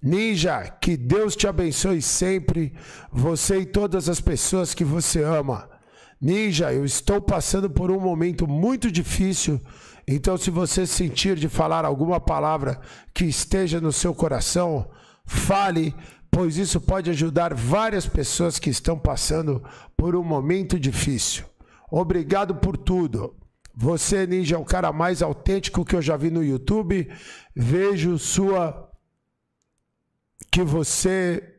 Ninja, que Deus te abençoe sempre, você e todas as pessoas que você ama. Ninja, eu estou passando por um momento muito difícil, então se você sentir de falar alguma palavra que esteja no seu coração, fale, pois isso pode ajudar várias pessoas que estão passando por um momento difícil. Obrigado por tudo. Você, Ninja, é o cara mais autêntico que eu já vi no YouTube. Vejo sua que você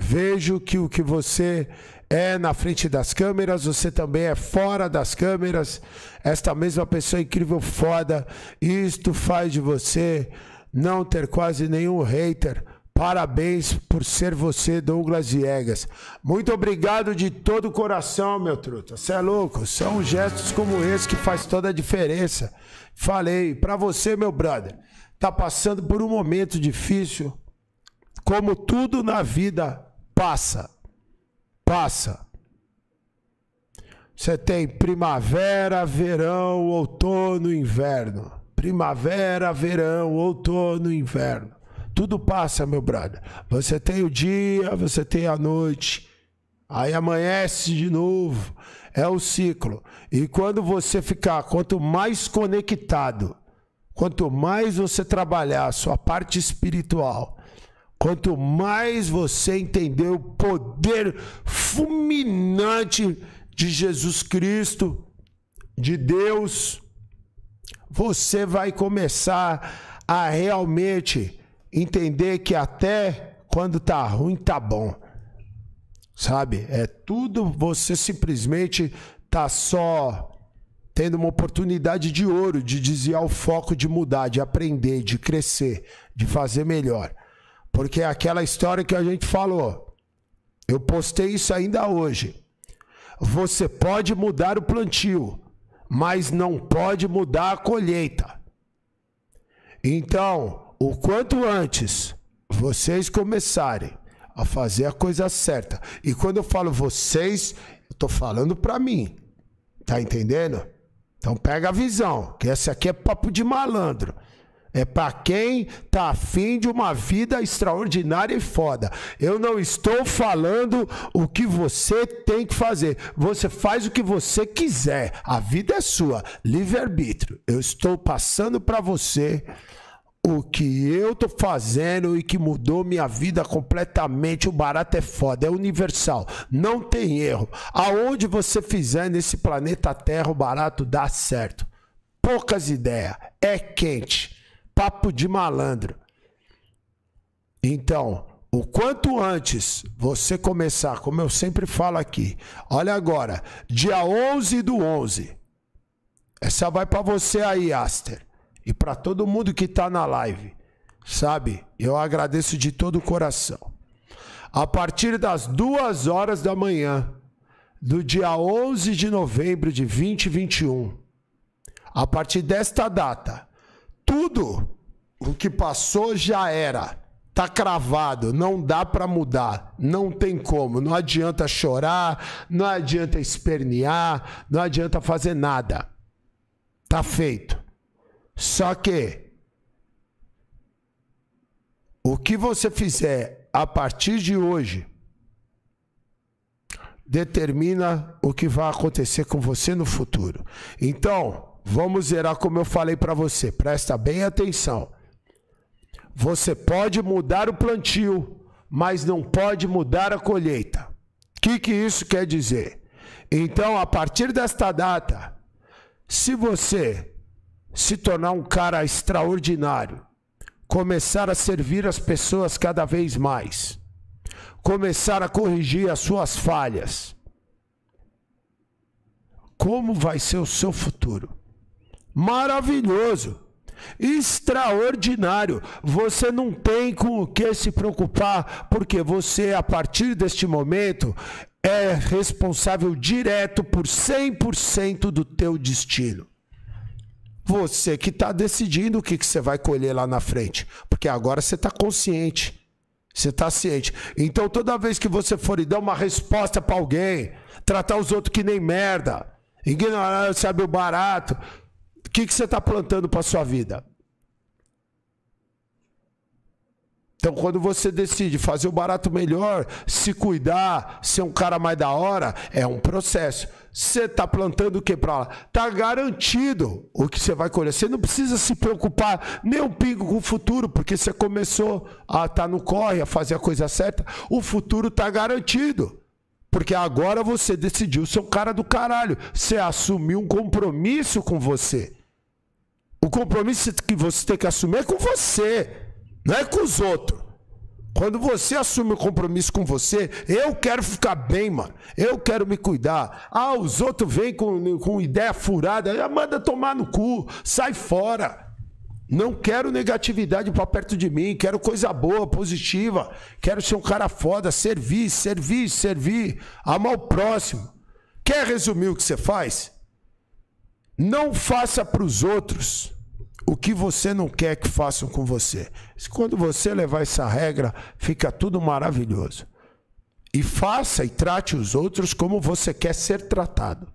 veja que o que você é na frente das câmeras, você também é fora das câmeras. Esta mesma pessoa incrível, foda. Isto faz de você não ter quase nenhum hater. Parabéns por ser você, Douglas Viegas. Muito obrigado de todo o coração, meu truta. Você é louco. São gestos como esse que faz toda a diferença. Falei, para você, meu brother, tá passando por um momento difícil como tudo na vida passa. Passa. Você tem primavera, verão, outono, inverno. Primavera, verão, outono, inverno. Tudo passa, meu brother. Você tem o dia, você tem a noite. Aí amanhece de novo. É o ciclo. E quando você ficar, quanto mais conectado, quanto mais você trabalhar a sua parte espiritual, Quanto mais você entender o poder fulminante de Jesus Cristo, de Deus, você vai começar a realmente entender que até quando tá ruim tá bom. Sabe? É tudo você simplesmente tá só tendo uma oportunidade de ouro de desviar o foco de mudar, de aprender, de crescer, de fazer melhor. Porque é aquela história que a gente falou. Eu postei isso ainda hoje. Você pode mudar o plantio, mas não pode mudar a colheita. Então, o quanto antes vocês começarem a fazer a coisa certa. E quando eu falo vocês, eu tô falando para mim. Tá entendendo? Então pega a visão, que essa aqui é papo de malandro. É para quem tá afim de uma vida extraordinária e foda. Eu não estou falando o que você tem que fazer. Você faz o que você quiser. A vida é sua, livre-arbítrio. Eu estou passando para você o que eu tô fazendo e que mudou minha vida completamente. O barato é foda, é universal, não tem erro. Aonde você fizer nesse planeta Terra, o barato dá certo. Poucas ideias, é quente papo de malandro. Então, o quanto antes você começar, como eu sempre falo aqui, olha agora, dia 11 do 11. Essa vai para você aí, Aster, e para todo mundo que está na live. Sabe? Eu agradeço de todo o coração. A partir das duas horas da manhã do dia 11 de novembro de 2021, a partir desta data, tudo o que passou já era. Tá cravado, não dá para mudar, não tem como, não adianta chorar, não adianta espernear, não adianta fazer nada. Tá feito. Só que o que você fizer a partir de hoje determina o que vai acontecer com você no futuro. Então, Vamos zerar como eu falei para você. Presta bem atenção. Você pode mudar o plantio, mas não pode mudar a colheita. O que, que isso quer dizer? Então, a partir desta data, se você se tornar um cara extraordinário, começar a servir as pessoas cada vez mais, começar a corrigir as suas falhas, como vai ser o seu futuro? maravilhoso, extraordinário. Você não tem com o que se preocupar, porque você, a partir deste momento, é responsável direto por 100% do teu destino. Você que está decidindo o que, que você vai colher lá na frente, porque agora você está consciente. Você está ciente. Então, toda vez que você for e dar uma resposta para alguém, tratar os outros que nem merda, ignorar, sabe, o barato, que, que você está plantando para sua vida? Então, quando você decide fazer o barato melhor, se cuidar, ser um cara mais da hora, é um processo. Você está plantando o que para lá? Está garantido o que você vai colher. Você não precisa se preocupar nem um pingo com o futuro, porque você começou a estar tá no corre, a fazer a coisa certa. O futuro está garantido. Porque agora você decidiu ser um cara do caralho. Você assumiu um compromisso com você. O compromisso que você tem que assumir é com você, não é com os outros. Quando você assume o compromisso com você, eu quero ficar bem, mano. Eu quero me cuidar. Ah, os outros vêm com, com ideia furada, já ah, manda tomar no cu, sai fora. Não quero negatividade para perto de mim, quero coisa boa, positiva. Quero ser um cara foda, servir, servir, servir, amar o próximo. Quer resumir o que você faz? Não faça para os outros o que você não quer que façam com você. Quando você levar essa regra, fica tudo maravilhoso. E faça e trate os outros como você quer ser tratado.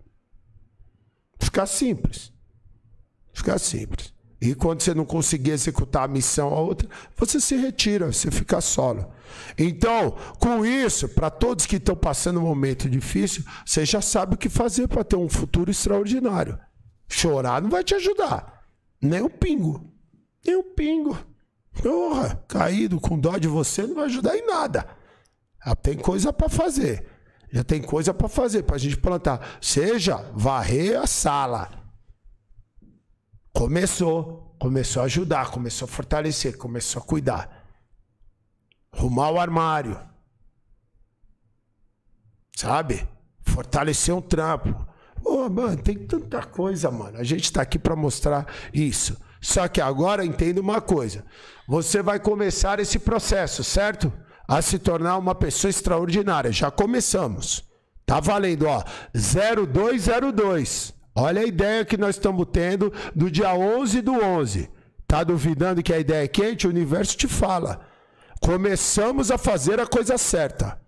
Ficar simples. Ficar simples. E quando você não conseguir executar a missão a outra, você se retira, você fica solo. Então, com isso, para todos que estão passando um momento difícil, você já sabe o que fazer para ter um futuro extraordinário. Chorar não vai te ajudar. Nem o um pingo. Nem o um pingo. Porra, caído com dó de você não vai ajudar em nada. Já ah, tem coisa para fazer. Já tem coisa para fazer, pra gente plantar. Seja varrer a sala. Começou. Começou a ajudar, começou a fortalecer, começou a cuidar. Arrumar o armário. Sabe? Fortalecer um trampo. Pô, mano, tem tanta coisa, mano. A gente tá aqui para mostrar isso. Só que agora entenda uma coisa. Você vai começar esse processo, certo? A se tornar uma pessoa extraordinária. Já começamos. Tá valendo, ó. 0202. Olha a ideia que nós estamos tendo do dia 11 do 11. Tá duvidando que a ideia é quente? O universo te fala. Começamos a fazer a coisa certa.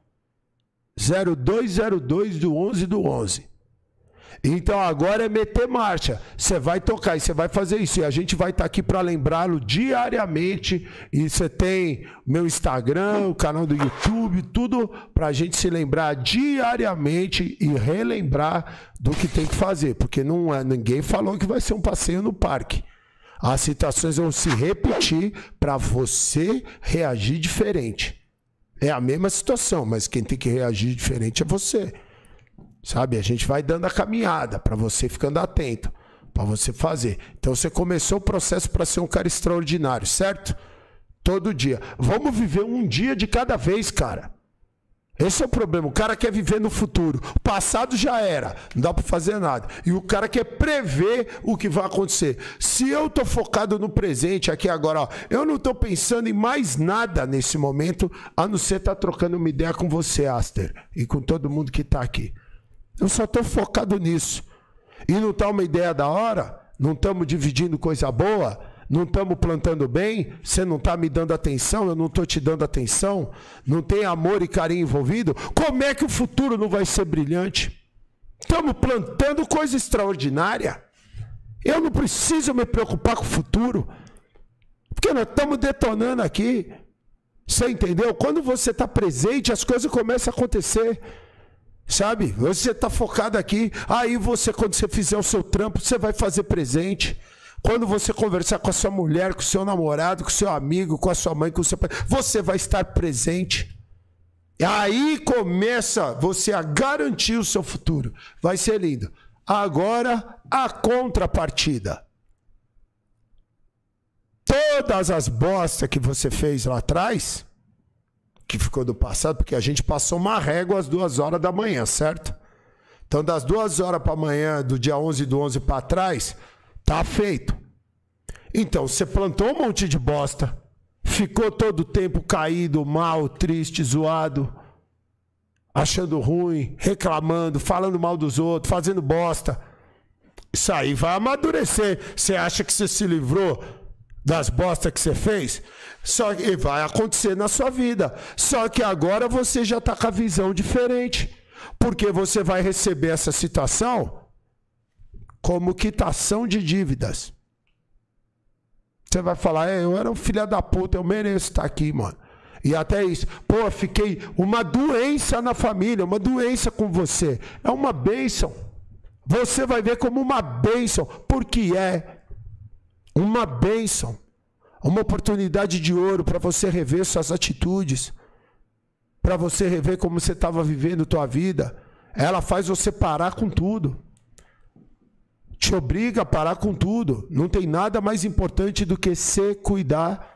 0202 do 11 do 11. Então agora é meter marcha. Você vai tocar e você vai fazer isso. E a gente vai estar tá aqui para lembrá-lo diariamente. E você tem meu Instagram, o canal do YouTube, tudo para a gente se lembrar diariamente e relembrar do que tem que fazer. Porque não é, ninguém falou que vai ser um passeio no parque. As situações vão se repetir para você reagir diferente. É a mesma situação, mas quem tem que reagir diferente é você. Sabe? A gente vai dando a caminhada para você ficando atento, para você fazer. Então você começou o processo para ser um cara extraordinário, certo? Todo dia. Vamos viver um dia de cada vez, cara. Esse é o problema. O cara quer viver no futuro. O passado já era. Não dá para fazer nada. E o cara quer prever o que vai acontecer. Se eu tô focado no presente aqui agora, ó, eu não tô pensando em mais nada nesse momento, a não ser estar tá trocando uma ideia com você, Aster, e com todo mundo que tá aqui. Eu só estou focado nisso. E não está uma ideia da hora? Não estamos dividindo coisa boa? Não estamos plantando bem? Você não está me dando atenção? Eu não estou te dando atenção? Não tem amor e carinho envolvido? Como é que o futuro não vai ser brilhante? Estamos plantando coisa extraordinária. Eu não preciso me preocupar com o futuro. Porque nós estamos detonando aqui. Você entendeu? Quando você está presente, as coisas começam a acontecer. Sabe? você está focado aqui. Aí você, quando você fizer o seu trampo, você vai fazer presente. Quando você conversar com a sua mulher, com o seu namorado, com o seu amigo, com a sua mãe, com o seu pai, você vai estar presente. Aí começa você a garantir o seu futuro. Vai ser lindo. Agora a contrapartida. Todas as bostas que você fez lá atrás, que ficou do passado, porque a gente passou uma régua às duas horas da manhã, certo? Então, das duas horas para amanhã, do dia 11 do 11 para trás, tá feito. Então, você plantou um monte de bosta, ficou todo o tempo caído, mal, triste, zoado, achando ruim, reclamando, falando mal dos outros, fazendo bosta. Isso aí vai amadurecer. Você acha que você se livrou? das bostas que você fez, só que vai acontecer na sua vida. Só que agora você já está com a visão diferente, porque você vai receber essa situação como quitação de dívidas. Você vai falar, é, eu era um filho da puta, eu mereço estar tá aqui, mano. E até isso, pô, fiquei uma doença na família, uma doença com você. É uma bênção. Você vai ver como uma bênção, porque é uma bênção, uma oportunidade de ouro para você rever suas atitudes, para você rever como você estava vivendo tua vida. Ela faz você parar com tudo. Te obriga a parar com tudo. Não tem nada mais importante do que se cuidar.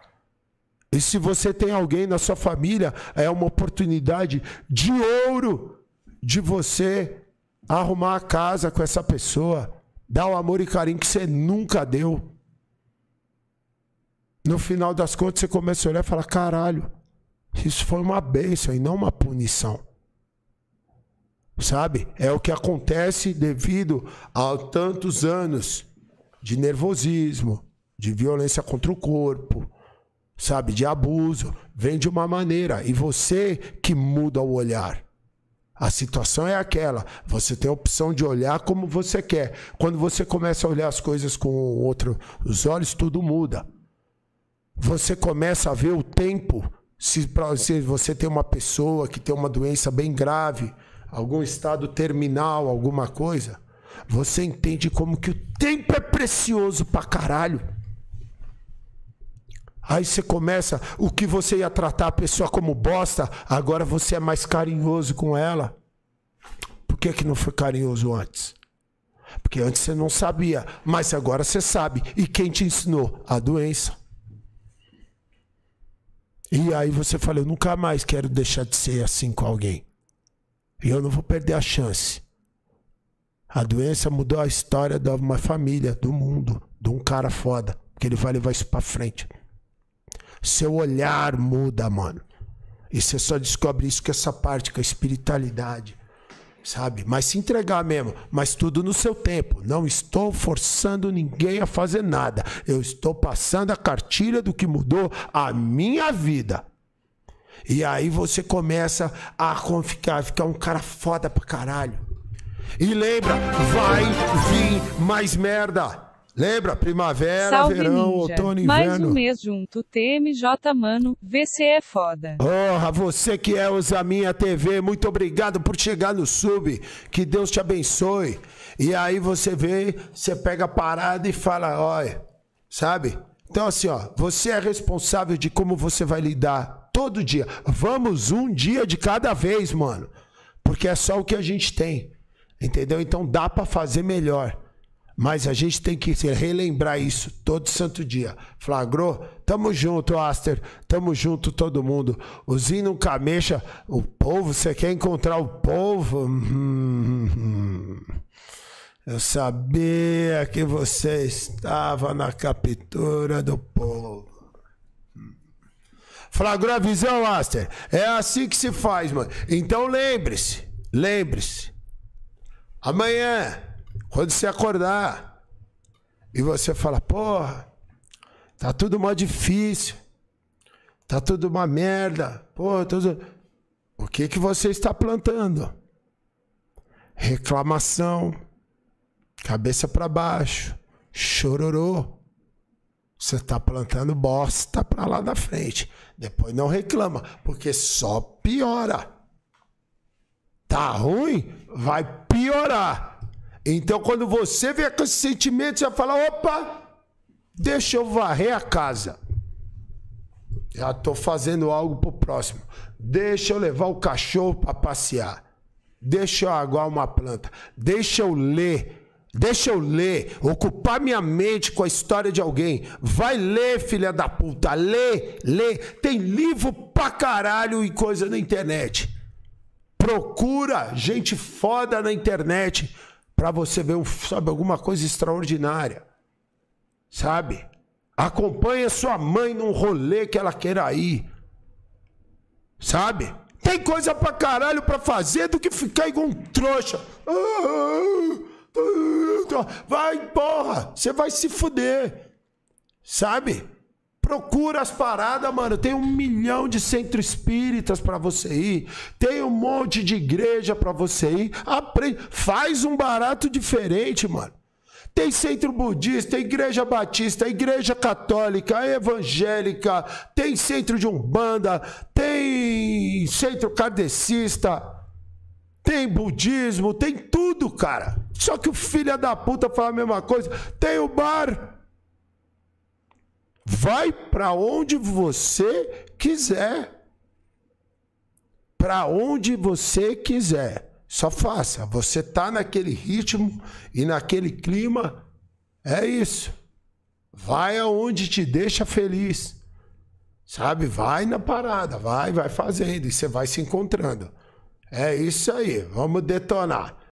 E se você tem alguém na sua família, é uma oportunidade de ouro de você arrumar a casa com essa pessoa, dar o amor e carinho que você nunca deu. No final das contas, você começa a olhar e fala: caralho, isso foi uma bênção e não uma punição. Sabe? É o que acontece devido a tantos anos de nervosismo, de violência contra o corpo, sabe? De abuso. Vem de uma maneira e você que muda o olhar. A situação é aquela. Você tem a opção de olhar como você quer. Quando você começa a olhar as coisas com os olhos, tudo muda você começa a ver o tempo. Se, se você tem uma pessoa que tem uma doença bem grave, algum estado terminal, alguma coisa, você entende como que o tempo é precioso pra caralho. Aí você começa, o que você ia tratar a pessoa como bosta, agora você é mais carinhoso com ela. Por que, que não foi carinhoso antes? Porque antes você não sabia, mas agora você sabe. E quem te ensinou? A doença. E aí você fala, eu nunca mais quero deixar de ser assim com alguém. E eu não vou perder a chance. A doença mudou a história de uma família, do mundo, de um cara foda. Porque ele vai levar isso pra frente. Seu olhar muda, mano. E você só descobre isso com essa parte, com a espiritualidade sabe? Mas se entregar mesmo, mas tudo no seu tempo. Não estou forçando ninguém a fazer nada. Eu estou passando a cartilha do que mudou a minha vida. E aí você começa a ficar, ficar um cara foda pra caralho. E lembra, vai vir mais merda. Lembra? Primavera, Salve verão, ninja. outono, inverno. Mais um mês junto, TMJ Mano, VC é foda. Porra, você que é usa minha TV, muito obrigado por chegar no sub. Que Deus te abençoe. E aí você vê, você pega a parada e fala, olha, sabe? Então assim, ó, você é responsável de como você vai lidar todo dia. Vamos um dia de cada vez, mano. Porque é só o que a gente tem. Entendeu? Então dá para fazer melhor. Mas a gente tem que relembrar isso todo santo dia. Flagrou? Tamo junto, Aster. Tamo junto, todo mundo. O Zino Camecha, o povo, você quer encontrar o povo? eu sabia que você estava na captura do povo. Flagrou a visão, Aster? É assim que se faz, mano. Então lembre-se, lembre-se. Amanhã quando você acordar e você fala, porra, tá tudo mó difícil, tá tudo uma merda, porra, o que, que você está plantando? Reclamação, cabeça para baixo, chororô. Você está plantando bosta para lá na frente. Depois não reclama, porque só piora. Tá ruim? Vai piorar. Então, quando você vê com esse sentimento, você fala: opa, deixa eu varrer a casa. Já estou fazendo algo pro próximo. Deixa eu levar o cachorro para passear. Deixa eu aguar uma planta. Deixa eu ler. Deixa eu ler, ocupar minha mente com a história de alguém. Vai ler, filha da puta, lê, lê. Tem livro pra caralho e coisa na internet. Procura gente foda na internet para você ver, sabe, alguma coisa extraordinária. Sabe? Acompanha sua mãe num rolê que ela queira ir. Sabe? Tem coisa pra caralho pra fazer do que ficar igual um trouxa. Ah, ah, ah, vai, porra! Você vai se fuder. Sabe? Procura as paradas, mano. Tem um milhão de centro espíritas para você ir. Tem um monte de igreja para você ir. Aprende. Faz um barato diferente, mano. Tem centro budista, tem igreja batista, igreja católica, evangélica, tem centro de umbanda, tem centro kardecista, tem budismo, tem tudo, cara. Só que o filho da puta fala a mesma coisa. Tem o bar. Vai para onde você quiser. Para onde você quiser. Só faça. Você tá naquele ritmo e naquele clima. É isso. Vai aonde te deixa feliz. Sabe? Vai na parada, vai, vai fazendo e você vai se encontrando. É isso aí. Vamos detonar.